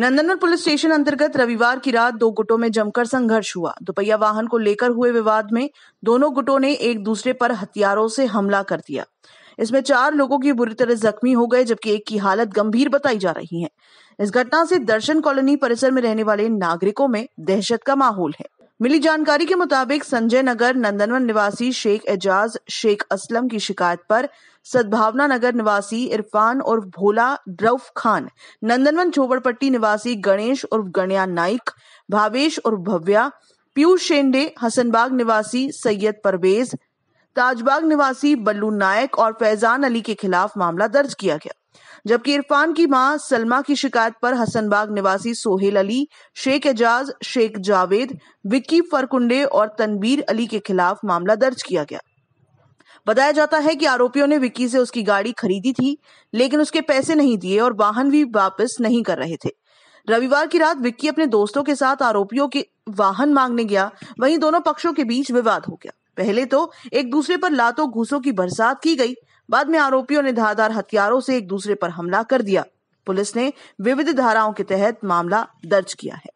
Nandanvan police station अंतर्गत रविवार की रात दो गुटों में जमकर संघर्ष हुआ दोपहिया वाहन को लेकर हुए विवाद में दोनों गुटों ने एक दूसरे पर हथियारों से हमला कर दिया इसमें चार लोगों की बुरी तरह जख्मी हो गए जबकि एक की हालत गंभीर बताई जा रही है इस घटना से दर्शन कॉलोनी परिसर में रहने वाले नागरिकों में दहशत का माहौल है मिली जानकारी के मुताबिक संजय नगर नंदनवन निवासी शेख एजाज शेख असलम की शिकायत पर सद्भावना नगर निवासी इरफान और भोला रऊफ खान नंदनवन झोबड़पट्टी निवासी गणेश और गणिया नाइक भावेश और भव्या पीयूष शेंडे हसनबाग निवासी सैयद परवेज ताजबाग निवासी बल्लू नायक और फैजान अली के खिलाफ मामला दर्ज किया गया जबकि इरफान की मां सलमा की शिकायत पर हसनबाग निवासी सोहेल अली शेख एजाज शेख जावेद विक्की फरकुंडे और तनबीर अली के खिलाफ मामला दर्ज किया गया बताया जाता है कि आरोपियों ने विक्की से उसकी गाड़ी खरीदी थी लेकिन उसके पैसे नहीं दिए और वाहन भी वापस नहीं कर रहे थे रविवार की रात विक्की अपने दोस्तों के साथ आरोपियों के वाहन मांगने गया वहीं दोनों पक्षों के बीच विवाद हो गया पहले तो एक दूसरे पर लातों घूसों की बरसात की गई बाद में आरोपियों ने धारदार हथियारों से एक दूसरे पर हमला कर दिया पुलिस ने विविध धाराओं के तहत मामला दर्ज किया है